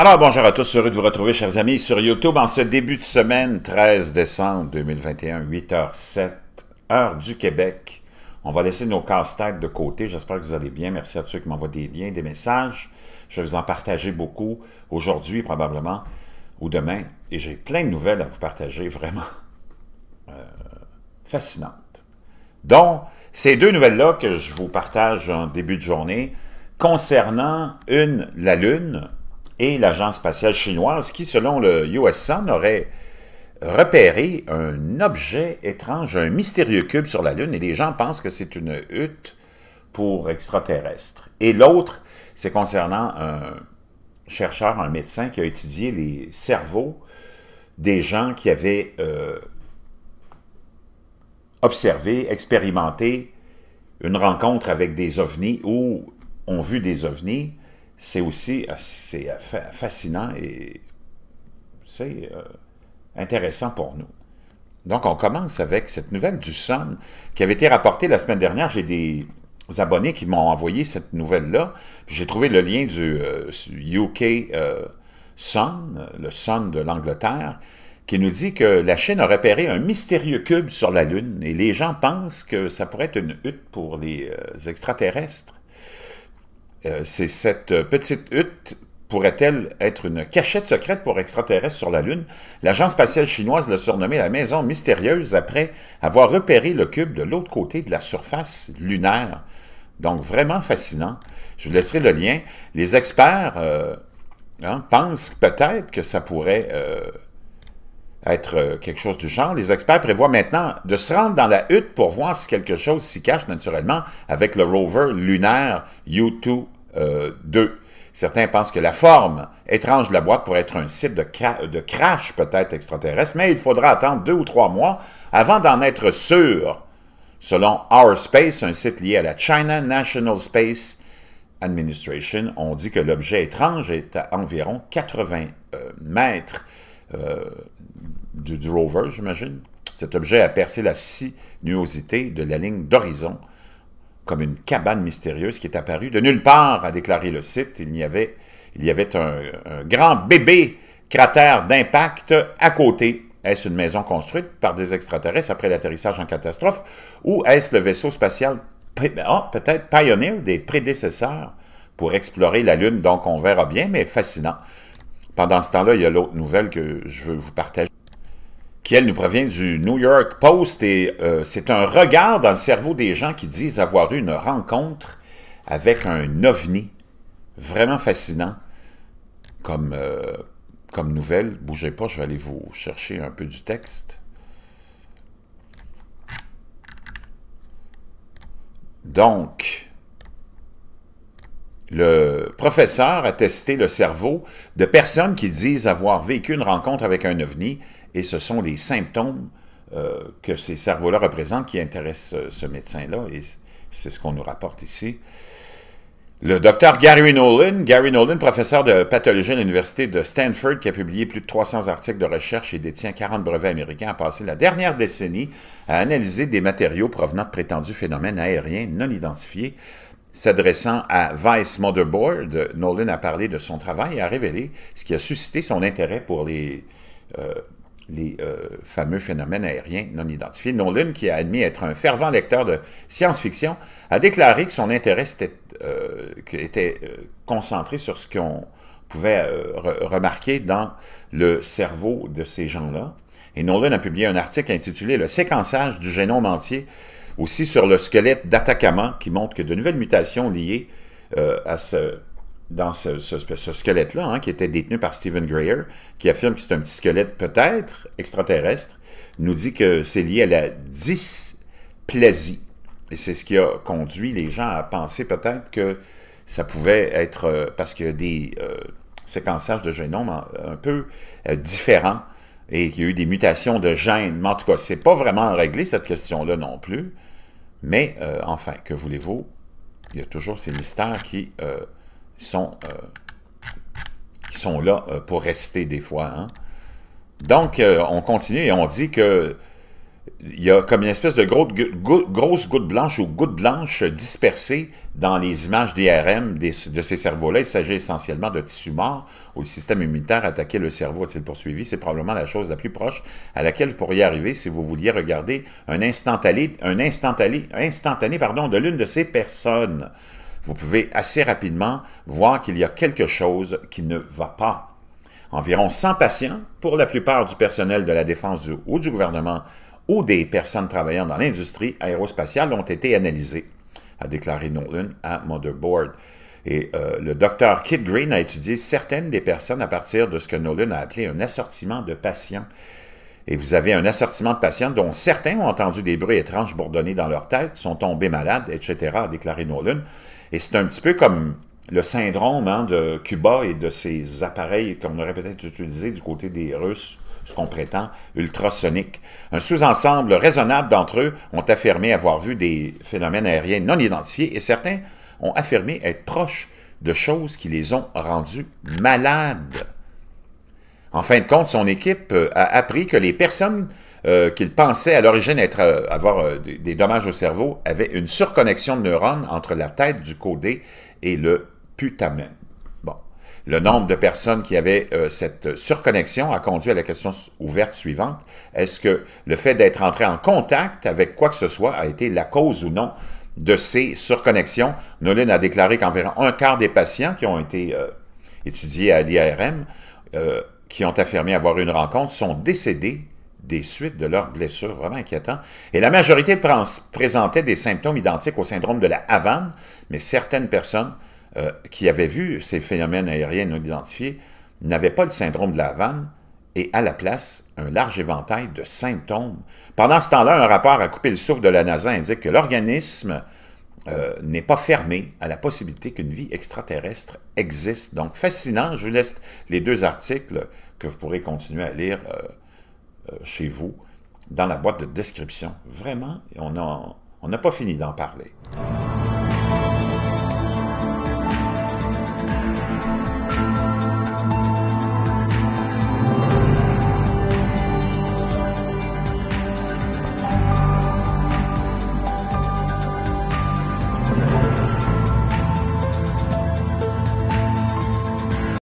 Alors, bonjour à tous, heureux de vous retrouver, chers amis, sur YouTube en ce début de semaine, 13 décembre 2021, 8h07, heure du Québec. On va laisser nos casse-têtes de côté. J'espère que vous allez bien. Merci à ceux qui m'envoient des liens, des messages. Je vais vous en partager beaucoup aujourd'hui, probablement, ou demain. Et j'ai plein de nouvelles à vous partager, vraiment euh, fascinantes. Donc, ces deux nouvelles-là que je vous partage en début de journée concernant, une, la Lune, et l'Agence spatiale chinoise qui, selon le US aurait repéré un objet étrange, un mystérieux cube sur la Lune, et les gens pensent que c'est une hutte pour extraterrestres. Et l'autre, c'est concernant un chercheur, un médecin qui a étudié les cerveaux des gens qui avaient euh, observé, expérimenté une rencontre avec des ovnis ou ont vu des ovnis c'est aussi euh, euh, assez fascinant et c'est euh, intéressant pour nous. Donc, on commence avec cette nouvelle du Sun qui avait été rapportée la semaine dernière. J'ai des abonnés qui m'ont envoyé cette nouvelle-là. J'ai trouvé le lien du UK Sun, le Sun de l'Angleterre, qui nous dit que la Chine a repéré un mystérieux cube sur la Lune et les gens pensent que ça pourrait être une hutte pour les extraterrestres. Euh, c'est cette euh, petite hutte pourrait-elle être une cachette secrète pour extraterrestres sur la Lune? L'agence spatiale chinoise l'a surnommée la maison mystérieuse après avoir repéré le cube de l'autre côté de la surface lunaire. Donc, vraiment fascinant. Je vous laisserai le lien. Les experts euh, hein, pensent peut-être que ça pourrait être euh, quelque chose du genre. Les experts prévoient maintenant de se rendre dans la hutte pour voir si quelque chose s'y cache naturellement avec le rover lunaire U2-2. Euh, Certains pensent que la forme étrange de la boîte pourrait être un site de, crash peut-être extraterrestre, mais il faudra attendre deux ou trois mois avant d'en être sûr. Selon Our Space, un site lié à la China National Space Administration, on dit que l'objet étrange est à environ 80 euh, mètres euh, du, rover, j'imagine. Cet objet a percé la sinuosité de la ligne d'horizon comme une cabane mystérieuse qui est apparue de nulle part, a déclaré le site. Il y avait, il y avait un, grand bébé cratère d'impact à côté. Est-ce une maison construite par des extraterrestres après l'atterrissage en catastrophe ou est-ce le vaisseau spatial, ben, ah, peut-être Pioneer, des prédécesseurs pour explorer la Lune? Donc, on verra bien, mais fascinant. Pendant ce temps-là, il y a l'autre nouvelle que je veux vous partager, qui, elle, nous provient du New York Post, et euh, c'est un regard dans le cerveau des gens qui disent avoir eu une rencontre avec un ovni. Vraiment fascinant comme, euh, comme nouvelle. Bougez pas, je vais aller vous chercher un peu du texte. Donc, le professeur a testé le cerveau de personnes qui disent avoir vécu une rencontre avec un ovni et ce sont les symptômes euh, que ces cerveaux-là représentent qui intéressent ce, médecin-là et c'est ce qu'on nous rapporte ici. Le docteur Gary Nolan, Gary Nolan, professeur de pathologie à l'Université de Stanford, qui a publié plus de 300 articles de recherche et détient 40 brevets américains, a passé la dernière décennie à analyser des matériaux provenant de prétendus phénomènes aériens non identifiés S'adressant à Vice Motherboard, Nolan a parlé de son travail et a révélé ce qui a suscité son intérêt pour les, euh, les euh, fameux phénomènes aériens non identifiés. Nolan, qui a admis être un fervent lecteur de science-fiction, a déclaré que son intérêt euh, était, était concentré sur ce qu'on pouvait remarquer dans le cerveau de ces gens-là. Et Nolan a publié un article intitulé Le séquençage du génome entier aussi sur le squelette d'Atacama qui montre que de nouvelles mutations liées euh, à ce, dans ce, squelette-là, hein, qui était détenu par Stephen Greer, qui affirme que c'est un petit squelette peut-être extraterrestre, nous dit que c'est lié à la dysplasie. Et c'est ce qui a conduit les gens à penser peut-être que ça pouvait être euh, parce qu'il y a des euh, séquençages de génome un, peu différents et qu'il y a eu des mutations de gènes. Mais en tout cas, ce n'est pas vraiment réglé cette question-là non plus. Mais euh, enfin, que voulez-vous? Il y a toujours ces mystères qui, euh, sont, euh, qui sont là pour rester des fois. Hein. Donc, on continue et on dit que y a comme une espèce de grosse goutte blanche ou goutte blanche dispersée dans les images d'IRM de ces cerveaux-là, il s'agit essentiellement de tissus morts où le système immunitaire attaqué le cerveau, a-t-il poursuivi. C'est probablement la chose la plus proche à laquelle vous pourriez arriver si vous vouliez regarder un instantané, un pardon, de l'une de ces personnes. Vous pouvez assez rapidement voir qu'il y a quelque chose qui ne va pas. Environ 100 patients, pour la plupart du personnel de la défense du, ou du gouvernement ou des personnes travaillant dans l'industrie aérospatiale, ont été analysés a déclaré Nolan à Motherboard. Et euh, le docteur Kit Green a étudié certaines des personnes à partir de ce que Nolan a appelé un assortiment de patients. Et vous avez un assortiment de patients dont certains ont entendu des bruits étranges bourdonnés dans leur tête, sont tombés malades, etc., a déclaré Nolan. Et c'est un petit peu comme le syndrome hein, de Cuba et de ses appareils qu'on aurait peut-être utilisé du côté des Russes, ce qu'on prétend ultrasonique. Un sous-ensemble raisonnable d'entre eux ont affirmé avoir vu des phénomènes aériens non identifiés et certains ont affirmé être proches de choses qui les ont rendus malades. En fin de compte, son équipe euh, a appris que les personnes euh, qu'il pensait à l'origine euh, avoir des, dommages au cerveau avaient une surconnexion de neurones entre la tête du codé et le Bon. Le nombre de personnes qui avaient euh, cette surconnexion a conduit à la question ouverte suivante. Est-ce que le fait d'être entré en contact avec quoi que ce soit a été la cause ou non de ces surconnexions? Nolin a déclaré qu'environ un quart des patients qui ont été euh, étudiés à l'IRM, euh, qui ont affirmé avoir eu une rencontre, sont décédés des suites de leurs blessures, vraiment inquiétant. Et la majorité présentait des symptômes identiques au syndrome de la Havane, mais certaines personnes euh, qui avaient vu ces phénomènes aériens non identifiés n'avaient pas le syndrome de la vanne et à la place un large éventail de symptômes. Pendant ce temps-là, un rapport à couper le souffle de la NASA indique que l'organisme euh, n'est pas fermé à la possibilité qu'une vie extraterrestre existe. Donc, fascinant. Je vous laisse les deux articles que vous pourrez continuer à lire euh, chez vous dans la boîte de description. Vraiment, on n'a pas fini d'en parler.